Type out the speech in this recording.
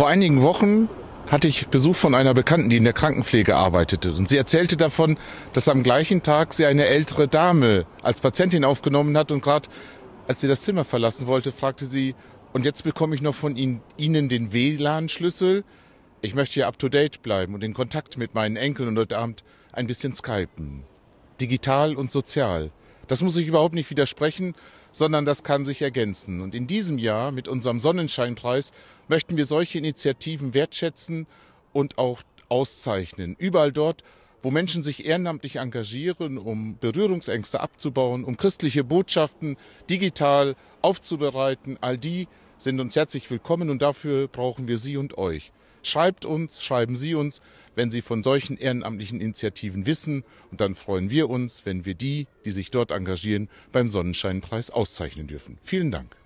Vor einigen Wochen hatte ich Besuch von einer Bekannten, die in der Krankenpflege arbeitete. Und sie erzählte davon, dass am gleichen Tag sie eine ältere Dame als Patientin aufgenommen hat. Und gerade als sie das Zimmer verlassen wollte, fragte sie, und jetzt bekomme ich noch von Ihnen den WLAN-Schlüssel. Ich möchte ja up-to-date bleiben und in Kontakt mit meinen Enkeln und heute Abend ein bisschen skypen. Digital und sozial. Das muss ich überhaupt nicht widersprechen, sondern das kann sich ergänzen. Und in diesem Jahr mit unserem Sonnenscheinpreis möchten wir solche Initiativen wertschätzen und auch auszeichnen. Überall dort, wo Menschen sich ehrenamtlich engagieren, um Berührungsängste abzubauen, um christliche Botschaften digital aufzubereiten. All die sind uns herzlich willkommen und dafür brauchen wir Sie und euch. Schreibt uns, schreiben Sie uns, wenn Sie von solchen ehrenamtlichen Initiativen wissen. Und dann freuen wir uns, wenn wir die, die sich dort engagieren, beim Sonnenscheinpreis auszeichnen dürfen. Vielen Dank.